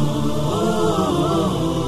Oh.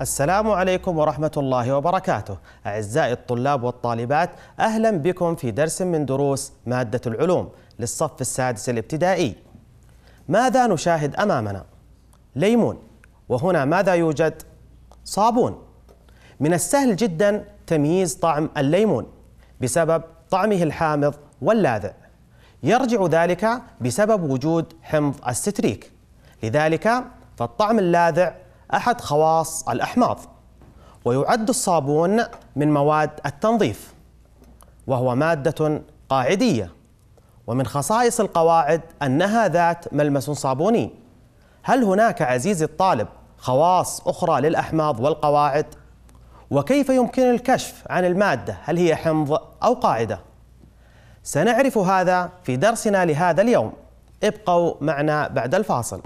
السلام عليكم ورحمة الله وبركاته أعزائي الطلاب والطالبات أهلا بكم في درس من دروس مادة العلوم للصف السادس الابتدائي ماذا نشاهد أمامنا؟ ليمون وهنا ماذا يوجد؟ صابون من السهل جدا تمييز طعم الليمون بسبب طعمه الحامض واللاذع يرجع ذلك بسبب وجود حمض الستريك لذلك فالطعم اللاذع أحد خواص الأحماض ويعد الصابون من مواد التنظيف وهو مادة قاعدية ومن خصائص القواعد أنها ذات ملمس صابوني هل هناك عزيزي الطالب خواص أخرى للأحماض والقواعد؟ وكيف يمكن الكشف عن المادة هل هي حمض أو قاعدة؟ سنعرف هذا في درسنا لهذا اليوم ابقوا معنا بعد الفاصل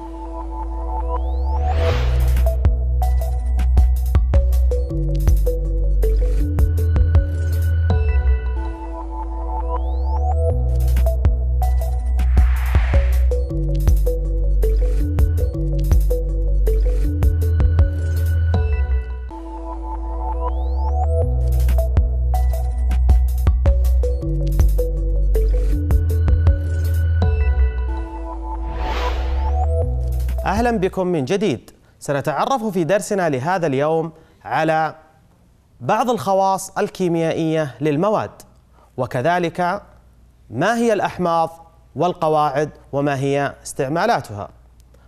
أهلا بكم من جديد سنتعرف في درسنا لهذا اليوم على بعض الخواص الكيميائية للمواد وكذلك ما هي الأحماض والقواعد وما هي استعمالاتها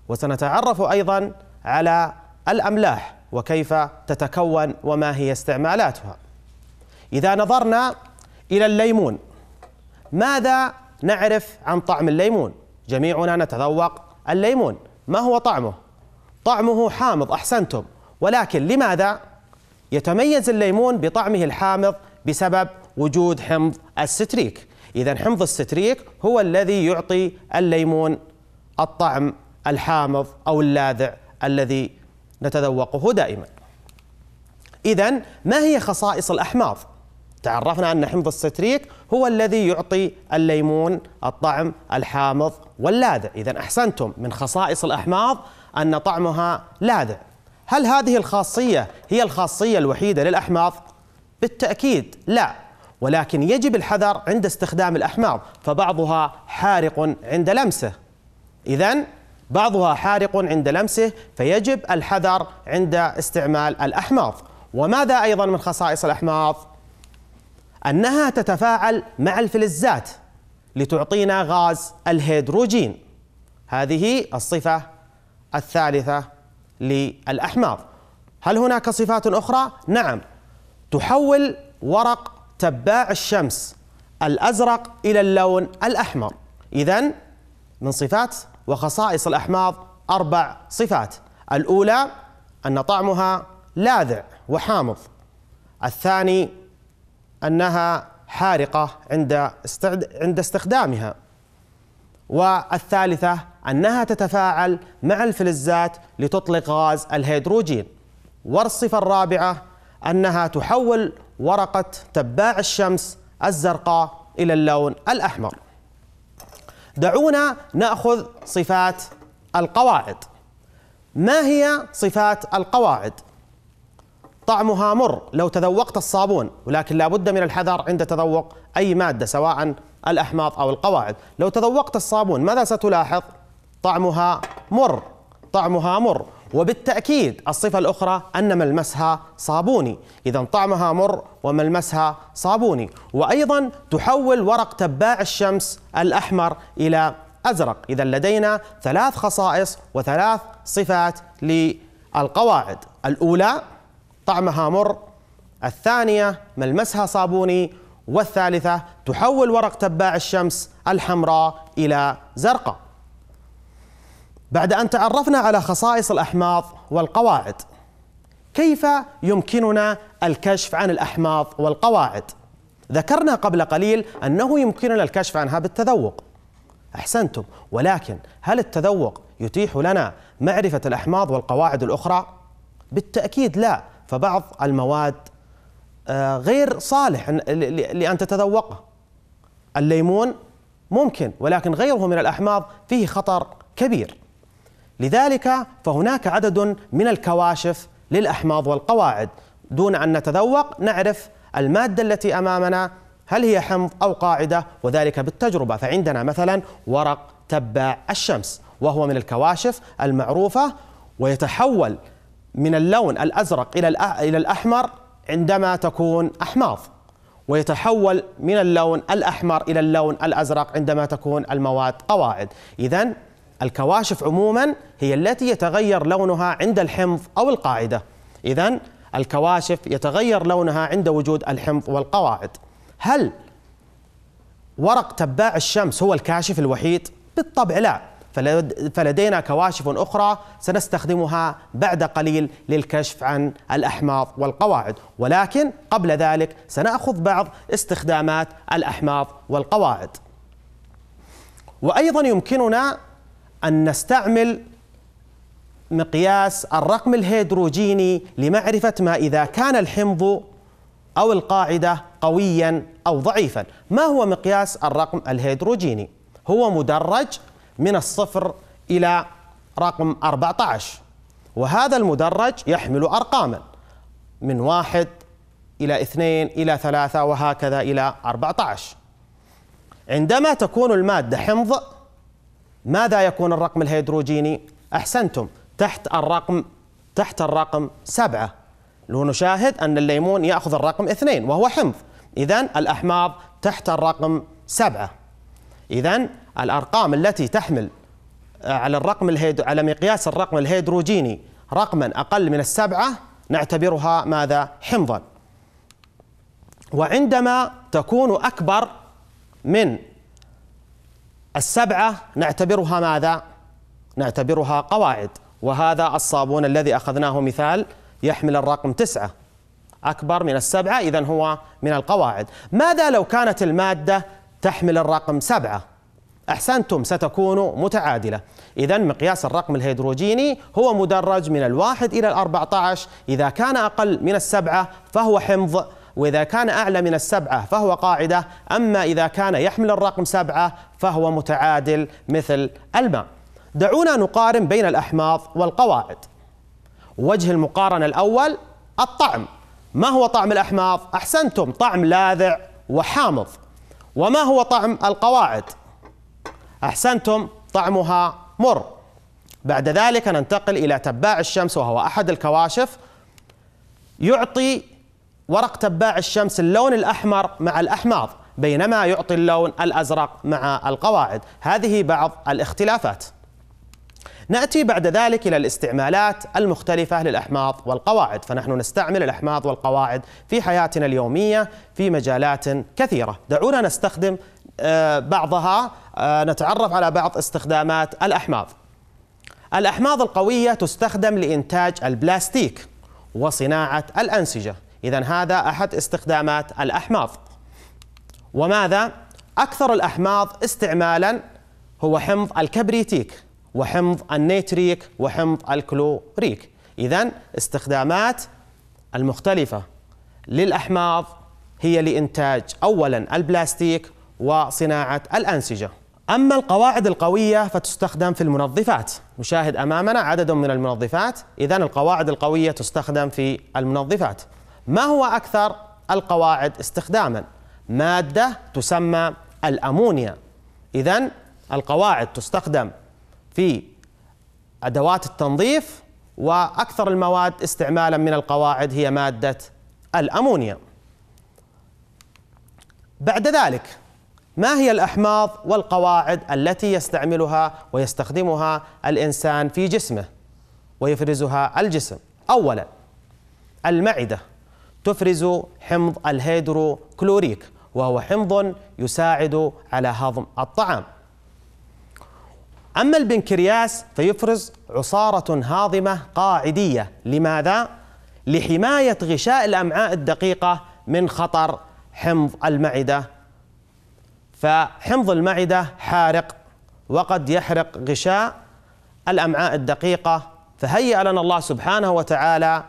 وسنتعرف أيضا على الأملاح وكيف تتكون وما هي استعمالاتها إذا نظرنا إلى الليمون ماذا نعرف عن طعم الليمون؟ جميعنا نتذوق الليمون ما هو طعمه؟ طعمه حامض أحسنتم ولكن لماذا؟ يتميز الليمون بطعمه الحامض بسبب وجود حمض الستريك إذا حمض الستريك هو الذي يعطي الليمون الطعم الحامض أو اللاذع الذي نتذوقه دائما إذا ما هي خصائص الأحماض؟ تعرفنا أن حمض الستريك هو الذي يعطي الليمون الطعم الحامض واللاذع إذا أحسنتم من خصائص الأحماض أن طعمها لاذع هل هذه الخاصية هي الخاصية الوحيدة للأحماض؟ بالتأكيد لا ولكن يجب الحذر عند استخدام الأحماض فبعضها حارق عند لمسه إذا بعضها حارق عند لمسه فيجب الحذر عند استعمال الأحماض وماذا أيضا من خصائص الأحماض؟ أنها تتفاعل مع الفلزات لتعطينا غاز الهيدروجين هذه الصفة الثالثة للأحماض هل هناك صفات أخرى؟ نعم تحول ورق تباع الشمس الأزرق إلى اللون الأحمر إذا من صفات وخصائص الأحماض أربع صفات الأولى أن طعمها لاذع وحامض الثاني أنها حارقة عند عند استخدامها والثالثة أنها تتفاعل مع الفلزات لتطلق غاز الهيدروجين والصفة الرابعة أنها تحول ورقة تباع الشمس الزرقاء إلى اللون الأحمر دعونا نأخذ صفات القواعد ما هي صفات القواعد؟ طعمها مر لو تذوقت الصابون ولكن لا بد من الحذر عند تذوق أي مادة سواء الأحماض أو القواعد لو تذوقت الصابون ماذا ستلاحظ؟ طعمها مر طعمها مر وبالتأكيد الصفة الأخرى أن ملمسها صابوني إذا طعمها مر وملمسها صابوني وأيضا تحول ورق تباع الشمس الأحمر إلى أزرق إذا لدينا ثلاث خصائص وثلاث صفات للقواعد الأولى طعمها مر الثانية ملمسها صابوني والثالثة تحول ورق تباع الشمس الحمراء إلى زرقاء بعد أن تعرفنا على خصائص الأحماض والقواعد كيف يمكننا الكشف عن الأحماض والقواعد؟ ذكرنا قبل قليل أنه يمكننا الكشف عنها بالتذوق أحسنتم ولكن هل التذوق يتيح لنا معرفة الأحماض والقواعد الأخرى؟ بالتأكيد لا فبعض المواد آه، غير صالح لأن تتذوقه الليمون ممكن ولكن غيره من الأحماض فيه خطر كبير لذلك فهناك عدد من الكواشف للأحماض والقواعد دون أن نتذوق نعرف المادة التي أمامنا هل هي حمض أو قاعدة وذلك بالتجربة فعندنا مثلا ورق تبع الشمس وهو من الكواشف المعروفة ويتحول من اللون الأزرق إلى إلى الأحمر عندما تكون أحماض ويتحول من اللون الأحمر إلى اللون الأزرق عندما تكون المواد قواعد إذا الكواشف عموما هي التي يتغير لونها عند الحمض أو القاعدة إذا الكواشف يتغير لونها عند وجود الحمض والقواعد هل ورق تباع الشمس هو الكاشف الوحيد؟ بالطبع لا فلدينا كواشف أخرى سنستخدمها بعد قليل للكشف عن الأحماض والقواعد ولكن قبل ذلك سنأخذ بعض استخدامات الأحماض والقواعد وأيضا يمكننا أن نستعمل مقياس الرقم الهيدروجيني لمعرفة ما إذا كان الحمض أو القاعدة قويا أو ضعيفا ما هو مقياس الرقم الهيدروجيني؟ هو مدرج من الصفر إلى رقم 14 وهذا المدرج يحمل أرقاما من واحد إلى اثنين إلى ثلاثة وهكذا إلى 14 عندما تكون المادة حمض ماذا يكون الرقم الهيدروجيني؟ أحسنتم تحت الرقم تحت الرقم سبعة لنشاهد أن الليمون يأخذ الرقم اثنين وهو حمض إذا الأحماض تحت الرقم سبعة إذا الأرقام التي تحمل آه، على الرقم الهيدرو على مقياس الرقم الهيدروجيني رقما أقل من السبعة نعتبرها ماذا حمضا وعندما تكون أكبر من السبعة نعتبرها ماذا نعتبرها قواعد وهذا الصابون الذي أخذناه مثال يحمل الرقم تسعة أكبر من السبعة إذا هو من القواعد ماذا لو كانت المادة تحمل الرقم سبعة أحسنتم ستكون متعادلة إذا مقياس الرقم الهيدروجيني هو مدرج من الواحد إلى الأربعة عشر إذا كان أقل من السبعة فهو حمض وإذا كان أعلى من السبعة فهو قاعدة أما إذا كان يحمل الرقم سبعة فهو متعادل مثل الماء دعونا نقارن بين الأحماض والقواعد وجه المقارنة الأول الطعم ما هو طعم الأحماض؟ أحسنتم طعم لاذع وحامض وما هو طعم القواعد؟ أحسنتم طعمها مر بعد ذلك ننتقل إلى تباع الشمس وهو أحد الكواشف يعطي ورق تباع الشمس اللون الأحمر مع الأحماض بينما يعطي اللون الأزرق مع القواعد هذه بعض الاختلافات نأتي بعد ذلك إلى الاستعمالات المختلفة للأحماض والقواعد فنحن نستعمل الأحماض والقواعد في حياتنا اليومية في مجالات كثيرة دعونا نستخدم آه، بعضها آه، نتعرف على بعض استخدامات الأحماض الأحماض القوية تستخدم لإنتاج البلاستيك وصناعة الأنسجة إذا هذا أحد استخدامات الأحماض وماذا؟ أكثر الأحماض استعمالا هو حمض الكبريتيك وحمض النيتريك وحمض الكلوريك إذا استخدامات المختلفة للأحماض هي لإنتاج أولا البلاستيك وصناعة الأنسجة أما القواعد القوية فتستخدم في المنظفات نشاهد أمامنا عدد من المنظفات إذا القواعد القوية تستخدم في المنظفات ما هو أكثر القواعد استخداما مادة تسمى الأمونيا إذا القواعد تستخدم في أدوات التنظيف وأكثر المواد استعمالا من القواعد هي مادة الأمونيا بعد ذلك ما هي الأحماض والقواعد التي يستعملها ويستخدمها الإنسان في جسمه ويفرزها الجسم أولا المعدة تفرز حمض الهيدروكلوريك وهو حمض يساعد على هضم الطعام أما البنكرياس فيفرز عصارة هاضمة قاعدية لماذا؟ لحماية غشاء الأمعاء الدقيقة من خطر حمض المعدة فحمض المعدة حارق وقد يحرق غشاء الأمعاء الدقيقة فهيأ لنا الله سبحانه وتعالى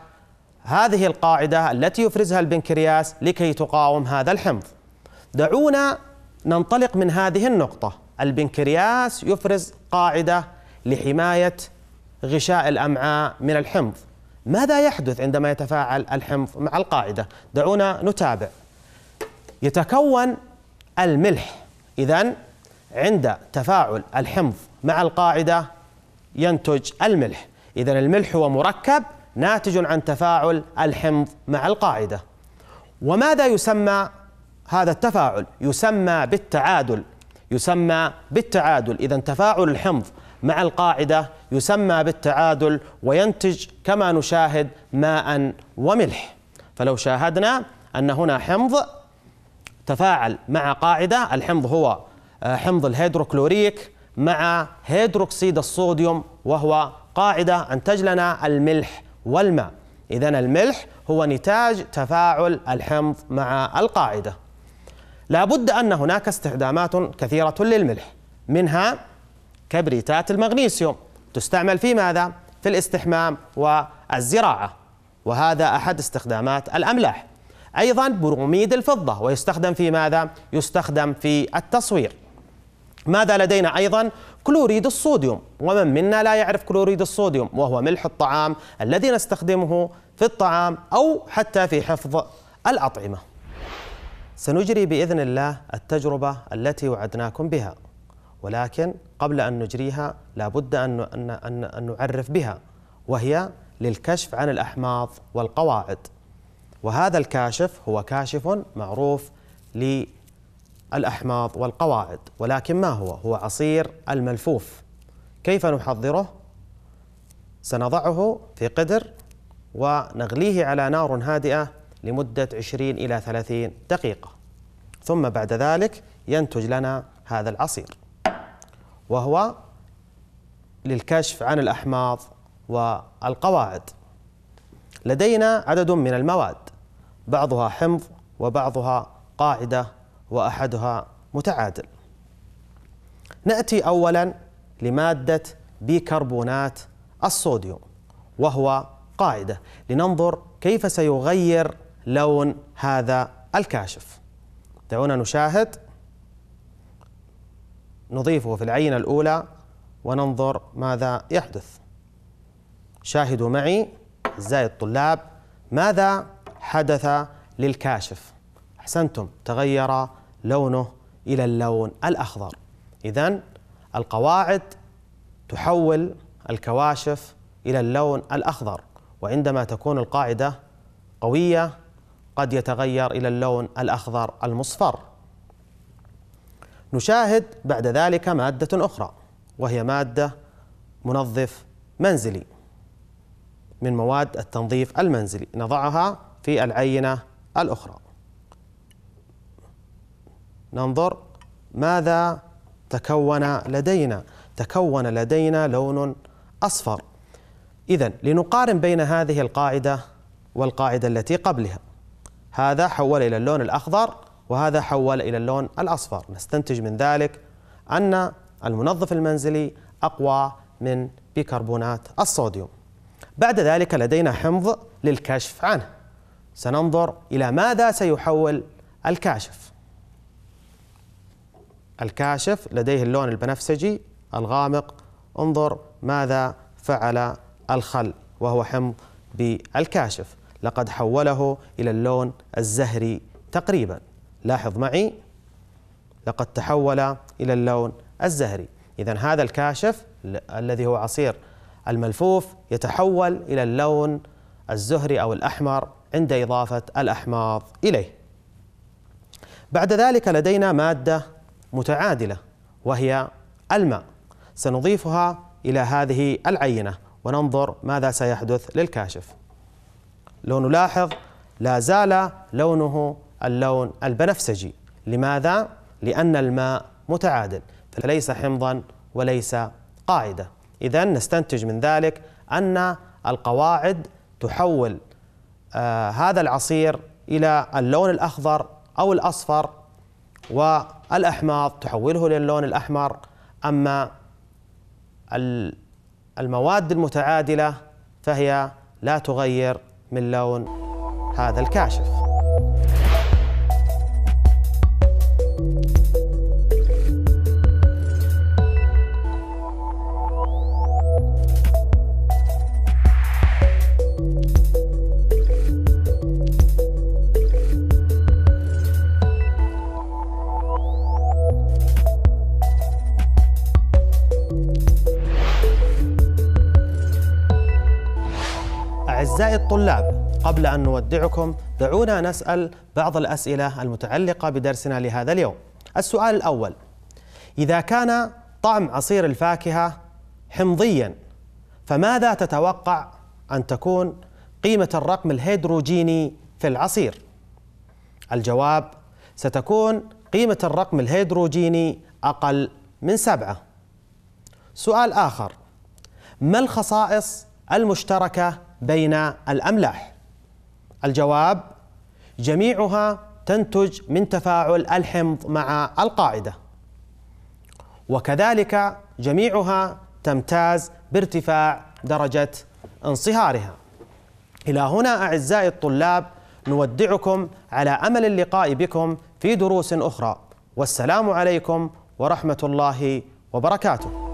هذه القاعدة التي يفرزها البنكرياس لكي تقاوم هذا الحمض دعونا ننطلق من هذه النقطة البنكرياس يفرز قاعدة لحماية غشاء الأمعاء من الحمض ماذا يحدث عندما يتفاعل الحمض مع القاعدة دعونا نتابع يتكون الملح إذا عند تفاعل الحمض مع القاعدة ينتج الملح إذا الملح هو مركب ناتج عن تفاعل الحمض مع القاعدة وماذا يسمى هذا التفاعل يسمى بالتعادل يسمى بالتعادل إذا تفاعل الحمض مع القاعدة يسمى بالتعادل وينتج كما نشاهد ماء وملح فلو شاهدنا أن هنا حمض تفاعل مع قاعدة الحمض هو آه، حمض الهيدروكلوريك مع هيدروكسيد الصوديوم وهو قاعدة أنتج لنا الملح والماء إذا الملح هو نتاج تفاعل الحمض مع القاعدة لابد أن هناك استخدامات كثيرة للملح منها كبريتات المغنيسيوم تستعمل في ماذا؟ في الاستحمام والزراعة وهذا أحد استخدامات الأملاح أيضا بروميد الفضة ويستخدم في ماذا؟ يستخدم في التصوير ماذا لدينا أيضا؟ كلوريد الصوديوم ومن منا لا يعرف كلوريد الصوديوم وهو ملح الطعام الذي نستخدمه في الطعام أو حتى في حفظ الأطعمة سنجري بإذن الله التجربة التي وعدناكم بها ولكن قبل أن نجريها لابد أن, أن, أن, أن نعرف بها وهي للكشف عن الأحماض والقواعد وهذا الكاشف هو كاشف معروف للأحماض والقواعد ولكن ما هو؟ هو عصير الملفوف كيف نحضره؟ سنضعه في قدر ونغليه على نار هادئة لمدة 20 إلى 30 دقيقة ثم بعد ذلك ينتج لنا هذا العصير وهو للكشف عن الأحماض والقواعد لدينا عدد من المواد بعضها حمض وبعضها قاعدة وأحدها متعادل نأتي أولا لمادة بيكربونات الصوديوم وهو قاعدة لننظر كيف سيغير لون هذا الكاشف دعونا نشاهد نضيفه في العينة الأولى وننظر ماذا يحدث شاهدوا معي أعزائي الطلاب ماذا حدث للكاشف أحسنتم تغير لونه إلى اللون الأخضر إذا القواعد تحول الكواشف إلى اللون الأخضر وعندما تكون القاعدة قوية قد يتغير إلى اللون الأخضر المصفر نشاهد بعد ذلك مادة أخرى وهي مادة منظف منزلي من مواد التنظيف المنزلي نضعها في العينة الأخرى ننظر ماذا تكون لدينا تكون لدينا لون أصفر إذا لنقارن بين هذه القاعدة والقاعدة التي قبلها هذا حول إلى اللون الأخضر وهذا حول إلى اللون الأصفر نستنتج من ذلك أن المنظف المنزلي أقوى من بيكربونات الصوديوم بعد ذلك لدينا حمض للكشف عنه سننظر إلى ماذا سيحول الكاشف الكاشف لديه اللون البنفسجي الغامق انظر ماذا فعل الخل وهو حمض بالكاشف لقد حوله إلى اللون الزهري تقريبا لاحظ معي لقد تحول إلى اللون الزهري إذا هذا الكاشف الذي هو عصير الملفوف يتحول إلى اللون الزهري أو الأحمر عند إضافة الأحماض إليه بعد ذلك لدينا مادة متعادلة وهي الماء سنضيفها إلى هذه العينة وننظر ماذا سيحدث للكاشف لو نلاحظ لا زال لونه اللون البنفسجي لماذا؟ لأن الماء متعادل فليس حمضا وليس قاعدة إذا نستنتج من ذلك أن القواعد تحول آه، هذا العصير إلى اللون الأخضر أو الأصفر والأحماض تحوله إلى اللون الأحمر أما المواد المتعادلة فهي لا تغير من لون هذا الكاشف أعزائي الطلاب قبل أن نودعكم دعونا نسأل بعض الأسئلة المتعلقة بدرسنا لهذا اليوم السؤال الأول إذا كان طعم عصير الفاكهة حمضيا فماذا تتوقع أن تكون قيمة الرقم الهيدروجيني في العصير الجواب ستكون قيمة الرقم الهيدروجيني أقل من سبعة سؤال آخر ما الخصائص المشتركة بين الأملاح الجواب جميعها تنتج من تفاعل الحمض مع القاعدة وكذلك جميعها تمتاز بارتفاع درجة انصهارها إلى هنا أعزائي الطلاب نودعكم على أمل اللقاء بكم في دروس أخرى والسلام عليكم ورحمة الله وبركاته